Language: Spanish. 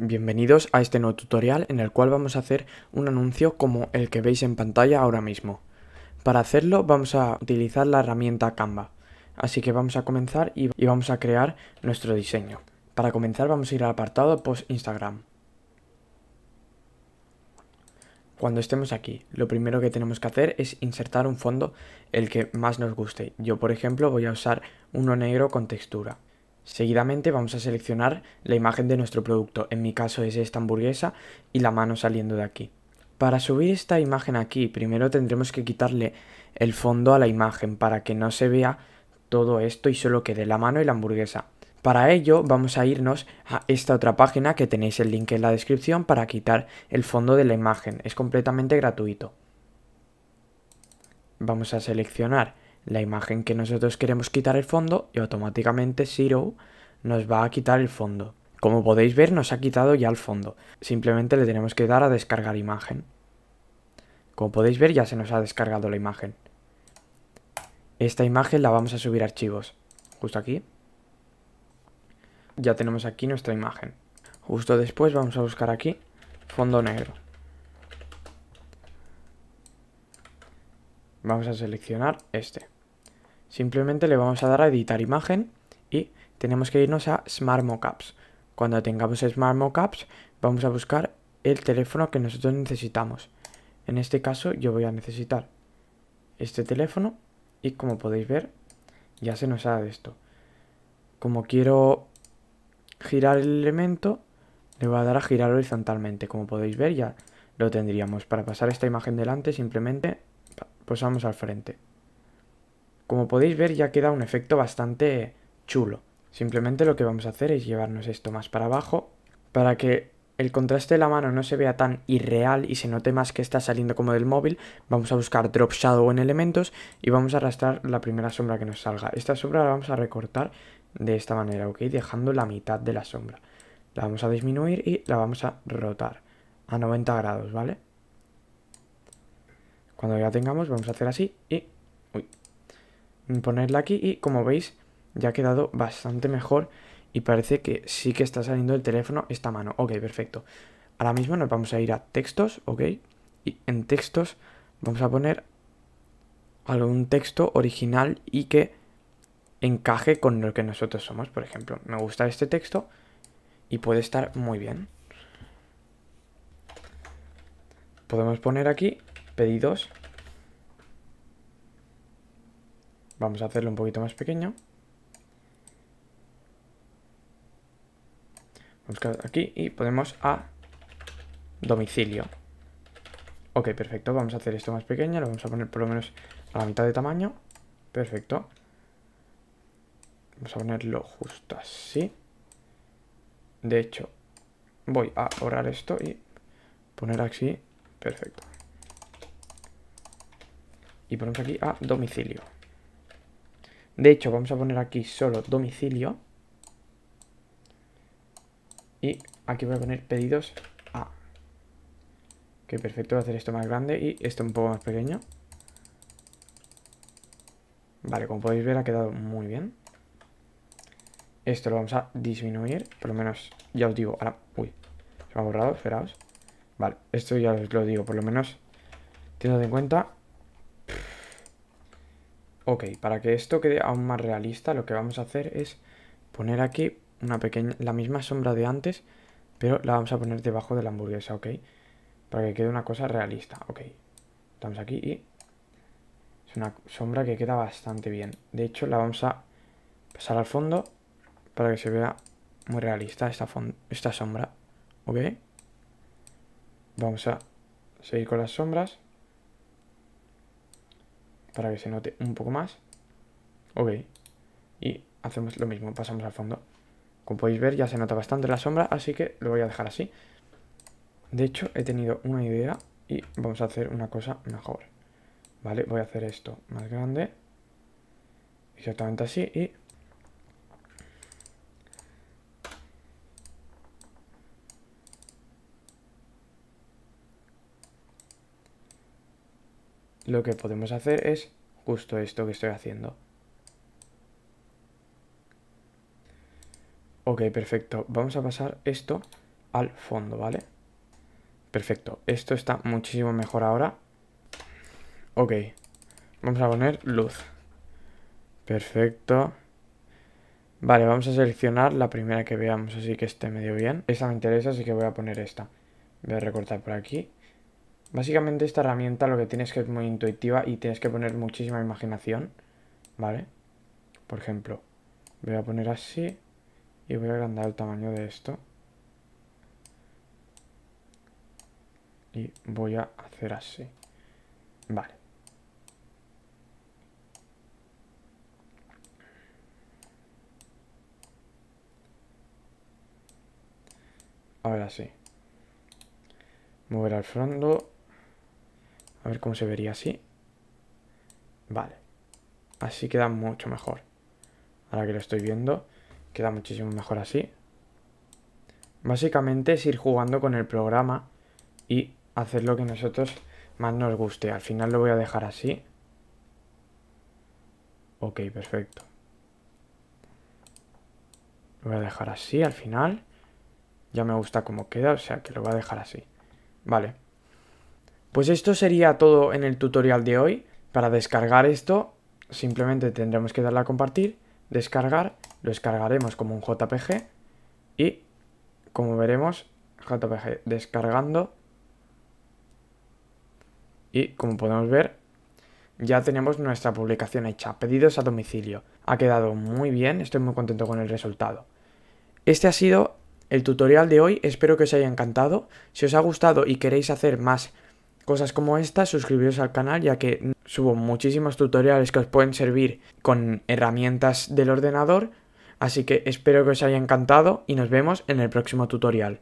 Bienvenidos a este nuevo tutorial en el cual vamos a hacer un anuncio como el que veis en pantalla ahora mismo. Para hacerlo vamos a utilizar la herramienta Canva. Así que vamos a comenzar y, vamos a crear nuestro diseño. Para comenzar vamos a ir al apartado Post Instagram. Cuando estemos aquí, lo primero que tenemos que hacer es insertar un fondo el que más nos guste. Yo por ejemplo voy a usar uno negro con textura. Seguidamente vamos a seleccionar la imagen de nuestro producto, en mi caso es esta hamburguesa y la mano saliendo de aquí. Para subir esta imagen aquí, primero tendremos que quitarle el fondo a la imagen para que no se vea todo esto y solo quede la mano y la hamburguesa. Para ello vamos a irnos a esta otra página que tenéis el link en la descripción para quitar el fondo de la imagen, es completamente gratuito. Vamos a seleccionar la imagen que nosotros queremos quitar el fondo y automáticamente Zero nos va a quitar el fondo. Como podéis ver nos ha quitado ya el fondo, simplemente le tenemos que dar a descargar imagen. Como podéis ver ya se nos ha descargado la imagen. Esta imagen la vamos a subir a archivos, justo aquí. Ya tenemos aquí nuestra imagen. Justo después vamos a buscar aquí fondo negro. Vamos a seleccionar este. Simplemente le vamos a dar a editar imagen y tenemos que irnos a Smart Mockups. Cuando tengamos Smart Mockups vamos a buscar el teléfono que nosotros necesitamos. En este caso yo voy a necesitar este teléfono y como podéis ver ya se nos ha de esto. Como quiero girar el elemento le voy a dar a girar horizontalmente. Como podéis ver ya lo tendríamos. Para pasar esta imagen delante simplemente posamos pues al frente. Como podéis ver ya queda un efecto bastante chulo. Simplemente lo que vamos a hacer es llevarnos esto más para abajo para que el contraste de la mano no se vea tan irreal y se note más que está saliendo como del móvil. Vamos a buscar Drop Shadow en elementos y vamos a arrastrar la primera sombra que nos salga. Esta sombra la vamos a recortar de esta manera, ¿ok? Dejando la mitad de la sombra. La vamos a disminuir y la vamos a rotar a 90 grados, ¿vale? Cuando ya tengamos vamos a hacer así y ponerla aquí y como veis ya ha quedado bastante mejor y parece que sí que está saliendo el teléfono esta mano. Ok, perfecto. Ahora mismo nos vamos a ir a textos, ok, y en textos vamos a poner algún texto original y que encaje con lo que nosotros somos, por ejemplo. Me gusta este texto y puede estar muy bien. Podemos poner aquí pedidos Vamos a hacerlo un poquito más pequeño. Vamos aquí y ponemos a domicilio. Ok, perfecto. Vamos a hacer esto más pequeño. Lo vamos a poner por lo menos a la mitad de tamaño. Perfecto. Vamos a ponerlo justo así. De hecho, voy a orar esto y poner así. Perfecto. Y ponemos aquí a domicilio. De hecho, vamos a poner aquí solo domicilio. Y aquí voy a poner pedidos a. Que perfecto, voy a hacer esto más grande y esto un poco más pequeño. Vale, como podéis ver ha quedado muy bien. Esto lo vamos a disminuir, por lo menos ya os digo, ahora... Uy, se me ha borrado, esperaos. Vale, esto ya os lo digo, por lo menos teniendo en cuenta Ok, para que esto quede aún más realista, lo que vamos a hacer es poner aquí una pequeña, la misma sombra de antes, pero la vamos a poner debajo de la hamburguesa, ¿ok? Para que quede una cosa realista, ok. Estamos aquí y es una sombra que queda bastante bien. De hecho, la vamos a pasar al fondo para que se vea muy realista esta, esta sombra, ¿ok? Vamos a seguir con las sombras para que se note un poco más. Ok. Y hacemos lo mismo, pasamos al fondo. Como podéis ver, ya se nota bastante la sombra, así que lo voy a dejar así. De hecho, he tenido una idea y vamos a hacer una cosa mejor. Vale, voy a hacer esto más grande. Exactamente así y lo que podemos hacer es justo esto que estoy haciendo. Ok, perfecto. Vamos a pasar esto al fondo, ¿vale? Perfecto. Esto está muchísimo mejor ahora. Ok. Vamos a poner luz. Perfecto. Vale, vamos a seleccionar la primera que veamos, así que esté medio bien. Esta me interesa, así que voy a poner esta. Voy a recortar por aquí Básicamente esta herramienta lo que tienes que es muy intuitiva y tienes que poner muchísima imaginación, ¿vale? Por ejemplo, voy a poner así y voy a agrandar el tamaño de esto. Y voy a hacer así. Vale. Ahora sí. Mover al fondo a ver cómo se vería así. Vale. Así queda mucho mejor. Ahora que lo estoy viendo, queda muchísimo mejor así. Básicamente es ir jugando con el programa y hacer lo que a nosotros más nos guste. Al final lo voy a dejar así. Ok, perfecto. Lo voy a dejar así al final. Ya me gusta cómo queda, o sea que lo voy a dejar así. Vale. Pues esto sería todo en el tutorial de hoy. Para descargar esto simplemente tendremos que darle a compartir, descargar, lo descargaremos como un JPG y como veremos JPG descargando y como podemos ver ya tenemos nuestra publicación hecha, pedidos a domicilio. Ha quedado muy bien, estoy muy contento con el resultado. Este ha sido el tutorial de hoy, espero que os haya encantado. Si os ha gustado y queréis hacer más cosas como estas, suscribiros al canal ya que subo muchísimos tutoriales que os pueden servir con herramientas del ordenador, así que espero que os haya encantado y nos vemos en el próximo tutorial.